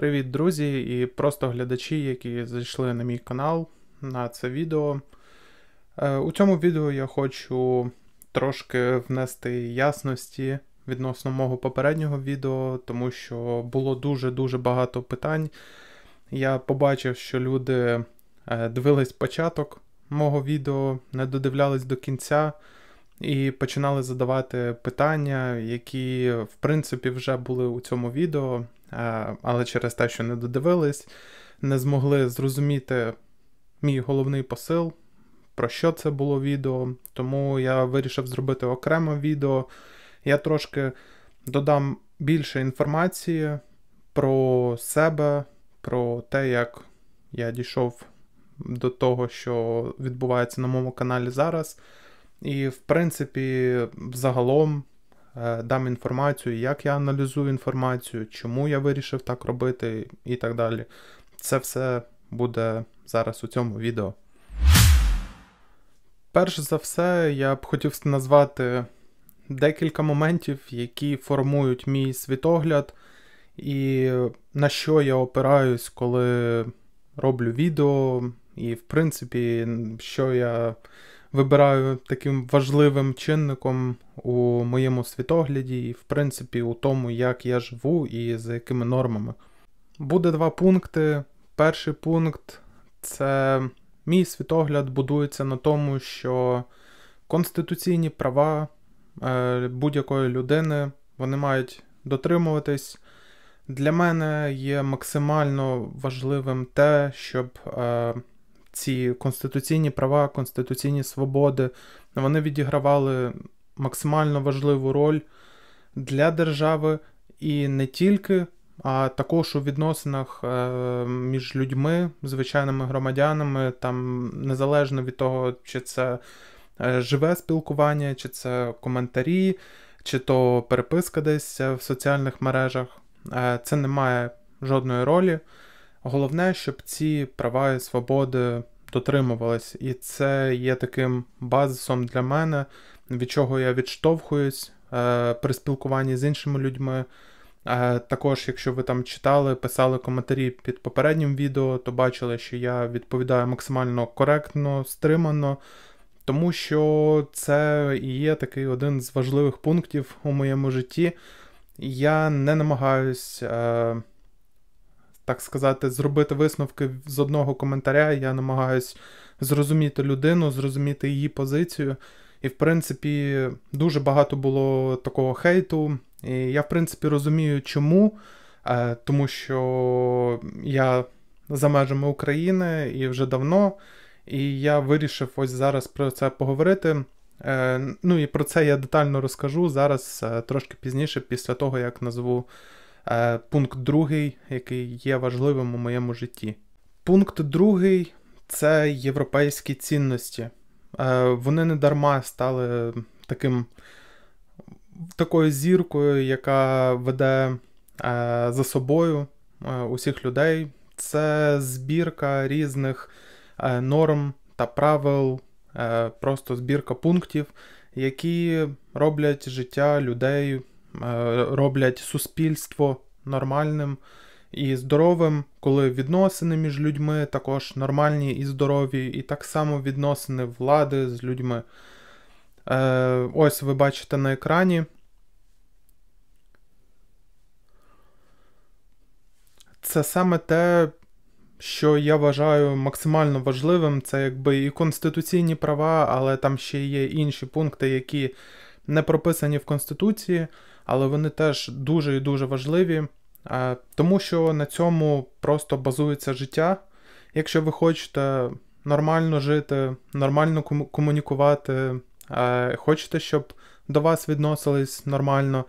Привіт, друзі, і просто глядачі, які зайшли на мій канал на це відео. Е, у цьому відео я хочу трошки внести ясності відносно мого попереднього відео, тому що було дуже-дуже багато питань. Я побачив, що люди е, дивились початок мого відео, не додивлялись до кінця і починали задавати питання, які, в принципі, вже були у цьому відео, е, але через те, що не додивились, не змогли зрозуміти мій головний посил, про що це було відео. Тому я вирішив зробити окреме відео. Я трошки додам більше інформації про себе, про те, як я дійшов до того, що відбувається на моєму каналі зараз. І, в принципі, взагалом е, дам інформацію, як я аналізую інформацію, чому я вирішив так робити, і так далі. Це все буде зараз у цьому відео. Перш за все, я б хотів назвати декілька моментів, які формують мій світогляд, і на що я опираюсь, коли роблю відео, і, в принципі, що я вибираю таким важливим чинником у моєму світогляді і, в принципі, у тому, як я живу і за якими нормами. Буде два пункти. Перший пункт це мій світогляд будується на тому, що конституційні права е, будь-якої людини вони мають дотримуватись. Для мене є максимально важливим те, щоб е, ці конституційні права, конституційні свободи, вони відігравали максимально важливу роль для держави і не тільки, а також у відносинах е, між людьми, звичайними громадянами, там незалежно від того, чи це е, живе спілкування, чи це коментарі, чи то переписка десь е, в соціальних мережах. Це не має жодної ролі. Головне, щоб ці права і свободи дотримувались, і це є таким базисом для мене, від чого я відштовхуюсь е, при спілкуванні з іншими людьми. Е, також, якщо ви там читали, писали коментарі під попереднім відео, то бачили, що я відповідаю максимально коректно, стримано, тому що це і є такий один з важливих пунктів у моєму житті. Я не намагаюсь. Е, так сказати, зробити висновки з одного коментаря. Я намагаюсь зрозуміти людину, зрозуміти її позицію. І, в принципі, дуже багато було такого хейту. І я, в принципі, розумію, чому. Е, тому що я за межами України і вже давно, і я вирішив ось зараз про це поговорити. Е, ну і про це я детально розкажу зараз е, трошки пізніше, після того як назву Е, пункт другий, який є важливим у моєму житті. Пункт другий це європейські цінності. Е, вони не дарма стали таким такою зіркою, яка веде е, за собою усіх людей. Це збірка різних норм та правил, просто збірка пунктів, які роблять життя людей Е, роблять суспільство нормальним і здоровим, коли відносини між людьми також нормальні і здорові, і так само відносини влади з людьми. Е, ось ви бачите на екрані. Це саме те, що я вважаю максимально важливим, це якби і конституційні права, але там ще є інші пункти, які не прописані в Конституції але вони теж дуже і дуже важливі, е, тому що на цьому просто базується життя. Якщо ви хочете нормально жити, нормально комунікувати, е, хочете, щоб до вас відносились нормально,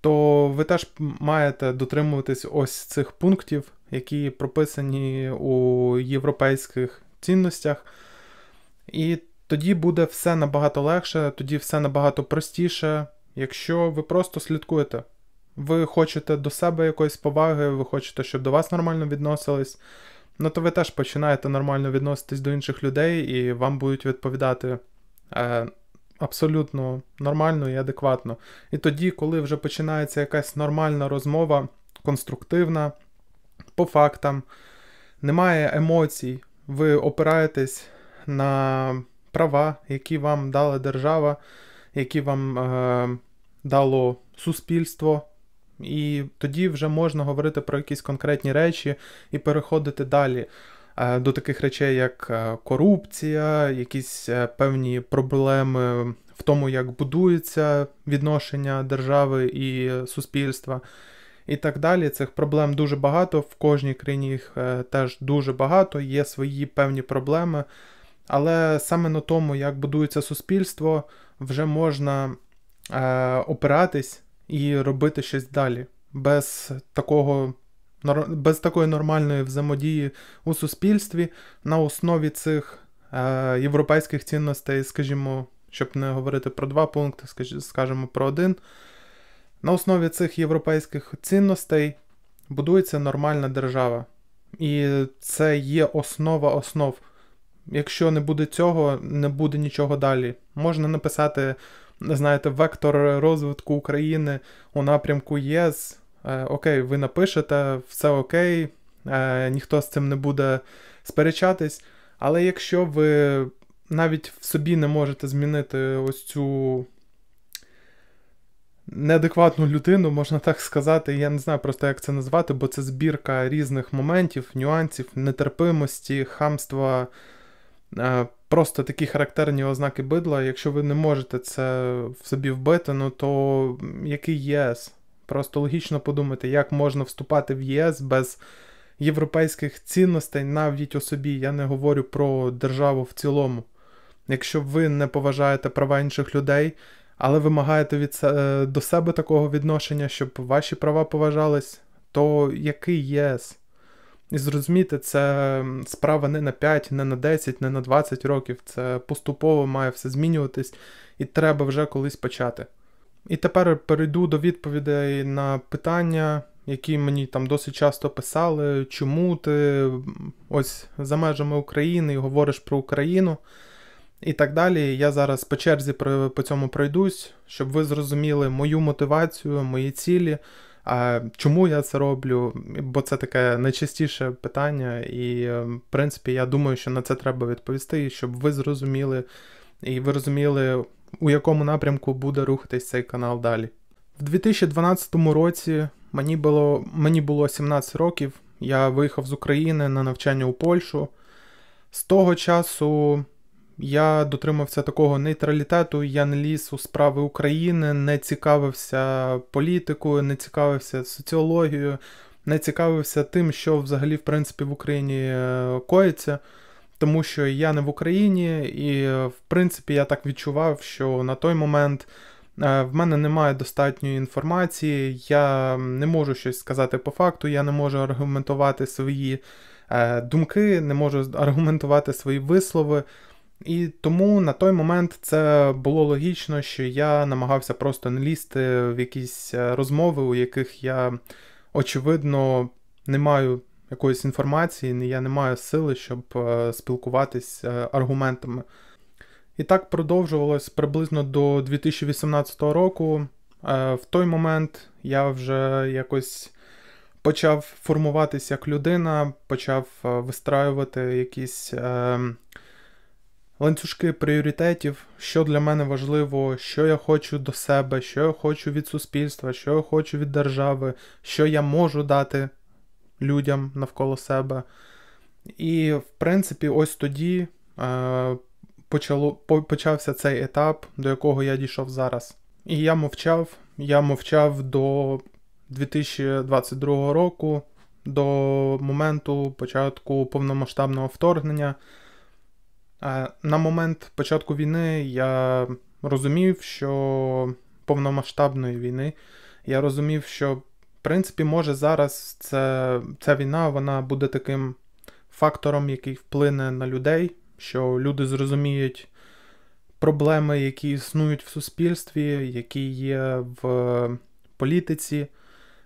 то ви теж маєте дотримуватись ось цих пунктів, які прописані у європейських цінностях. І тоді буде все набагато легше, тоді все набагато простіше. Якщо ви просто слідкуєте, ви хочете до себе якоїсь поваги, ви хочете, щоб до вас нормально відносились, ну то ви теж починаєте нормально відноситись до інших людей, і вам будуть відповідати е, абсолютно нормально і адекватно. І тоді, коли вже починається якась нормальна розмова, конструктивна, по фактам, немає емоцій, ви опираєтесь на права, які вам дала держава які вам е, дало суспільство. І тоді вже можна говорити про якісь конкретні речі і переходити далі е, до таких речей, як е, корупція, якісь е, певні проблеми в тому, як будується відношення держави і суспільства. І так далі, цих проблем дуже багато, в кожній країні їх е, теж дуже багато, є свої певні проблеми. Але саме на тому, як будується суспільство, вже можна е, опиратись і робити щось далі, без такого. Без такої нормальної взаємодії у суспільстві на основі цих е, європейських цінностей, скажімо, щоб не говорити про два пункти, скажімо про один. На основі цих європейських цінностей будується нормальна держава. І це є основа основ якщо не буде цього, не буде нічого далі. Можна написати, знаєте, вектор розвитку України у напрямку ЄС. Е, окей, ви напишете, все окей, е, ніхто з цим не буде сперечатись. Але якщо ви навіть в собі не можете змінити ось цю неадекватну людину, можна так сказати, я не знаю просто, як це назвати, бо це збірка різних моментів, нюансів, нетерпимості, хамства. Е, просто такі характерні ознаки бидла. Якщо ви не можете це в собі вбити, ну то який ЄС? Просто логічно подумати, як можна вступати в ЄС без європейських цінностей навіть у собі. Я не говорю про державу в цілому. Якщо ви не поважаєте права інших людей, але вимагаєте від е, до себе такого відношення, щоб ваші права поважались, то який ЄС? І зрозуміти, це справа не на 5, не на 10, не на 20 років. Це поступово має все змінюватись, і треба вже колись почати. І тепер перейду до відповідей на питання, які мені там досить часто писали, чому ти ось за межами України і говориш про Україну і так далі. Я зараз по черзі по цьому пройдусь, щоб ви зрозуміли мою мотивацію, мої цілі. Чому я це роблю? Бо це таке найчастіше питання, і е, в принципі я думаю, що на це треба відповісти, щоб ви зрозуміли і ви розуміли, у якому напрямку буде рухатись цей канал далі. В 2012 році мені було мені було 17 років. Я виїхав з України на навчання у Польщу. З того часу я дотримався такого нейтралітету, я не ліз у справи України, не цікавився політикою, не цікавився соціологією, не цікавився тим, що взагалі в принципі в Україні е, коїться, тому що я не в Україні, і в принципі я так відчував, що на той момент е, в мене немає достатньої інформації, я не можу щось сказати по факту, я не можу аргументувати свої е, думки, не можу аргументувати свої вислови. І тому на той момент це було логічно, що я намагався просто не лізти в якісь е, розмови, у яких я очевидно не маю якоїсь інформації, я не маю сили, щоб е, спілкуватись е, аргументами. І так продовжувалось приблизно до 2018 року. В той момент я вже якось почав формуватися як людина, почав вистраювати якісь. Ем, ланцюжки пріоритетів, що для мене важливо, що я хочу до себе, що я хочу від суспільства, що я хочу від держави, що я можу дати людям навколо себе. І, в принципі, ось тоді е, почало, почався цей етап, до якого я дійшов зараз. І я мовчав, я мовчав до 2022 року, до моменту початку повномасштабного вторгнення. Е, на момент початку війни я розумів, що повномасштабної війни я розумів, що в принципі може зараз це, ця війна вона буде таким фактором, який вплине на людей, що люди зрозуміють проблеми, які існують в суспільстві, які є в політиці,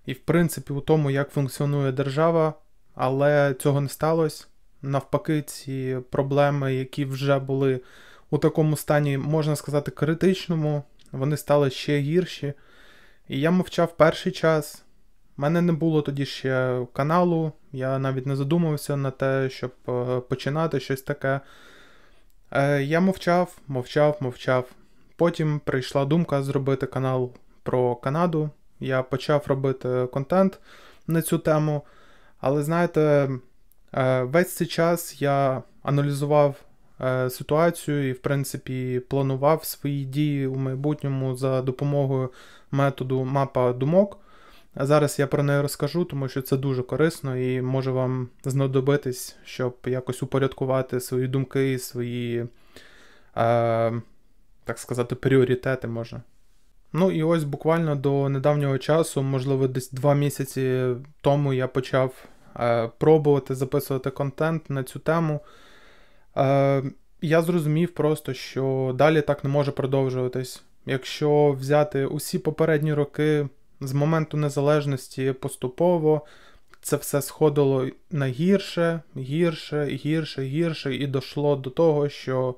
і в принципі у тому, як функціонує держава, але цього не сталося навпаки, ці проблеми, які вже були у такому стані, можна сказати, критичному, вони стали ще гірші. І я мовчав перший час. У мене не було тоді ще каналу, я навіть не задумався на те, щоб е, починати щось таке. Е, я мовчав, мовчав, мовчав. Потім прийшла думка зробити канал про Канаду. Я почав робити контент на цю тему. Але знаєте, Е, весь цей час я аналізував е, ситуацію і, в принципі, планував свої дії у майбутньому за допомогою методу мапа думок. Зараз я про неї розкажу, тому що це дуже корисно і може вам знадобитись, щоб якось упорядкувати свої думки, свої, е, так сказати, пріоритети можна. Ну і ось буквально до недавнього часу, можливо, десь два місяці тому я почав Е, пробувати записувати контент на цю тему. Е, я зрозумів просто, що далі так не може продовжуватись. Якщо взяти усі попередні роки з моменту незалежності поступово, це все сходило на гірше, гірше, гірше, гірше, і дійшло до того, що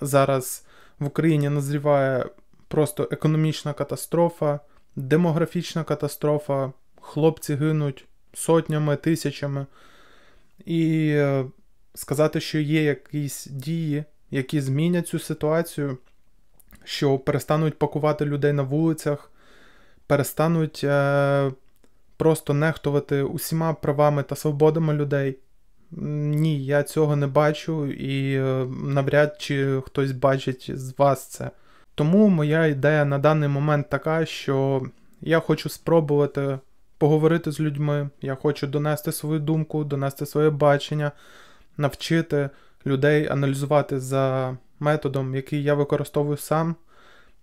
зараз в Україні назріває просто економічна катастрофа, демографічна катастрофа, хлопці гинуть, сотнями, тисячами. І е, сказати, що є якісь дії, які змінять цю ситуацію, що перестануть пакувати людей на вулицях, перестануть е, просто нехтувати усіма правами та свободами людей. Ні, я цього не бачу, і е, навряд чи хтось бачить з вас це. Тому моя ідея на даний момент така, що я хочу спробувати поговорити з людьми, я хочу донести свою думку, донести своє бачення, навчити людей аналізувати за методом, який я використовую сам.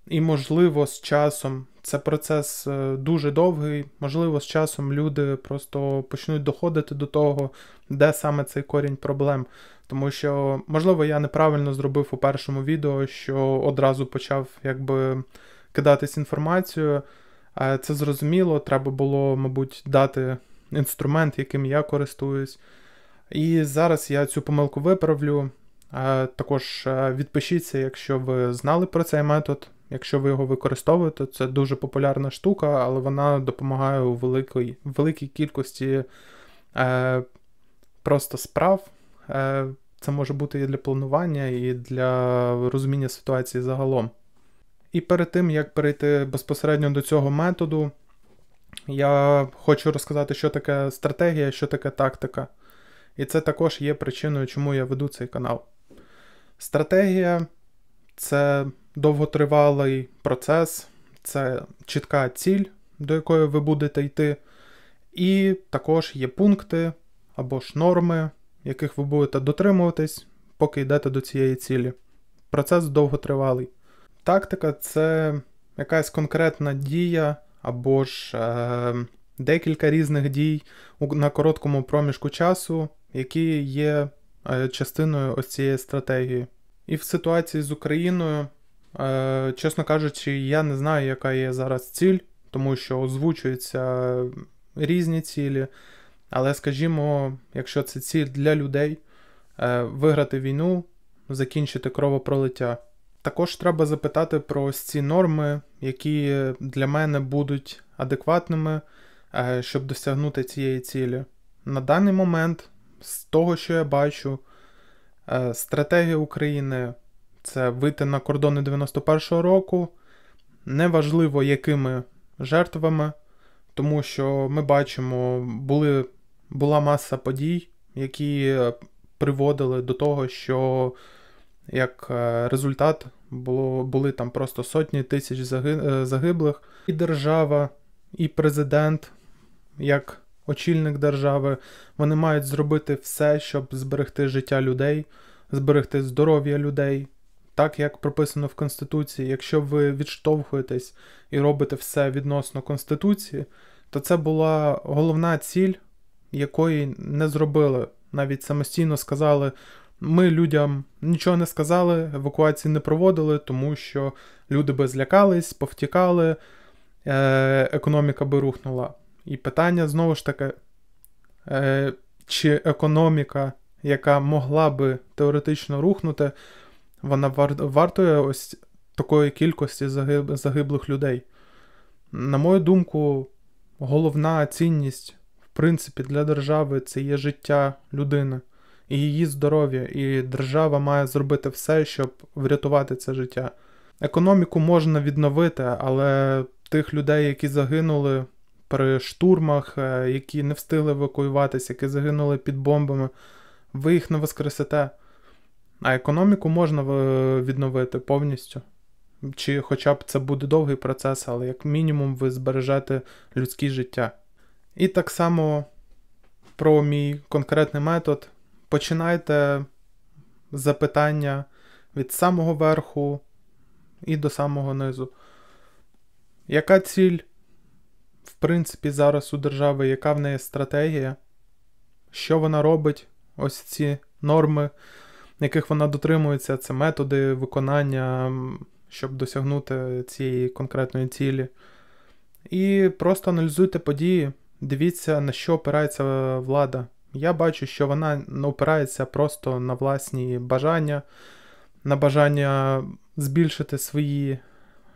І, можливо, з часом це процес е, дуже довгий, можливо, з часом люди просто почнуть доходити до того, де саме цей корінь проблем. Тому що, можливо, я неправильно зробив у першому відео, що одразу почав якби кидатись інформацією. Це зрозуміло, треба було, мабуть, дати інструмент, яким я користуюсь. І зараз я цю помилку виправлю. Також відпишіться, якщо ви знали про цей метод, якщо ви його використовуєте, це дуже популярна штука, але вона допомагає у великій, великій кількості е, просто справ. Е, Це може бути і для планування, і для розуміння ситуації загалом. І перед тим, як перейти безпосередньо до цього методу, я хочу розказати, що таке стратегія, що таке тактика. І це також є причиною, чому я веду цей канал. Стратегія це довготривалий процес, це чітка ціль, до якої ви будете йти, і також є пункти або ж норми, яких ви будете дотримуватись, поки йдете до цієї цілі. Процес довготривалий. Тактика це якась конкретна дія, або ж е, декілька різних дій на короткому проміжку часу, які є е, частиною ось цієї стратегії. І в ситуації з Україною, е, чесно кажучи, я не знаю, яка є зараз ціль, тому що озвучуються різні цілі. Але, скажімо, якщо це ціль для людей, е, виграти війну, закінчити кровопролиття. Також треба запитати про ось ці норми, які для мене будуть адекватними, е, щоб досягнути цієї цілі. На даний момент, з того, що я бачу, е, стратегія України це вийти на кордони 91-го року. Неважливо, якими жертвами, тому що ми бачимо, були, була маса подій, які е, приводили до того, що як е, результат, було, були там просто сотні тисяч е, загиблих. І держава, і президент, як очільник держави, вони мають зробити все, щоб зберегти життя людей, зберегти здоров'я людей. Так, як прописано в Конституції, якщо ви відштовхуєтесь і робите все відносно Конституції, то це була головна ціль, якої не зробили. Навіть самостійно сказали, ми людям нічого не сказали, евакуації не проводили, тому що люди би злякались, повтікали, е- економіка би рухнула. І питання знову ж таки: е- чи економіка, яка могла би теоретично рухнути, вона вар- вартує ось такої кількості загиб- загиблих людей? На мою думку, головна цінність, в принципі, для держави це є життя людини і її здоров'я, і держава має зробити все, щоб врятувати це життя. Економіку можна відновити, але тих людей, які загинули при штурмах, е, які не встигли евакуюватися, які загинули під бомбами, ви їх не воскресете. А економіку можна е, відновити повністю. Чи хоча б це буде довгий процес, але як мінімум ви збережете людське життя. І так само про мій конкретний метод починайте запитання від самого верху і до самого низу. Яка ціль, в принципі, зараз у держави, яка в неї стратегія? Що вона робить? Ось ці норми, яких вона дотримується, це методи виконання, щоб досягнути цієї конкретної цілі. І просто аналізуйте події, дивіться, на що опирається влада. Я бачу, що вона опирається просто на власні бажання, на бажання збільшити свої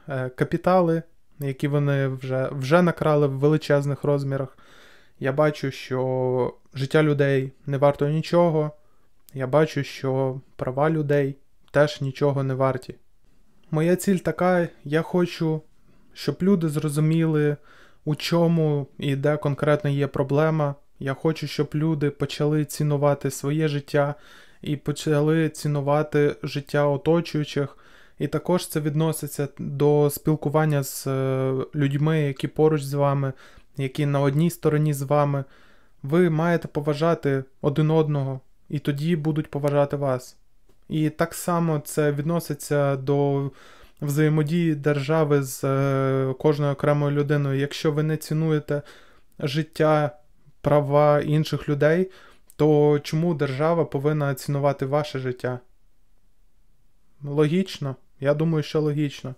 е, капітали, які вони вже, вже накрали в величезних розмірах. Я бачу, що життя людей не варто нічого. Я бачу, що права людей теж нічого не варті. Моя ціль така, я хочу, щоб люди зрозуміли, у чому і де конкретно є проблема. Я хочу, щоб люди почали цінувати своє життя і почали цінувати життя оточуючих. І також це відноситься до спілкування з е, людьми, які поруч з вами, які на одній стороні з вами. Ви маєте поважати один одного, і тоді будуть поважати вас. І так само це відноситься до взаємодії держави з е, кожною окремою людиною. Якщо ви не цінуєте життя права інших людей, то чому держава повинна цінувати ваше життя? Логічно. Я думаю, що логічно.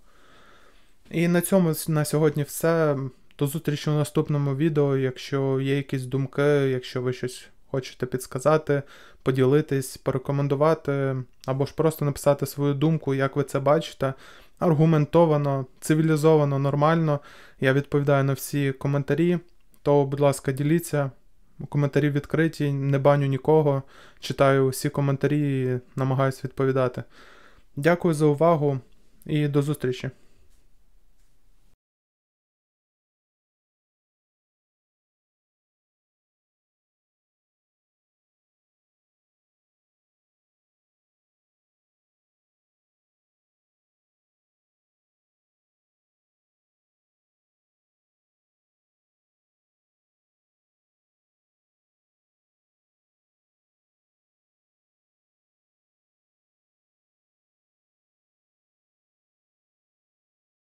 І на цьому на сьогодні все. До зустрічі у наступному відео. Якщо є якісь думки, якщо ви щось хочете підсказати, поділитись, порекомендувати, або ж просто написати свою думку, як ви це бачите. Аргументовано, цивілізовано, нормально. Я відповідаю на всі коментарі. То, будь ласка, діліться коментарі відкриті, не баню нікого. Читаю всі коментарі і намагаюся відповідати. Дякую за увагу і до зустрічі!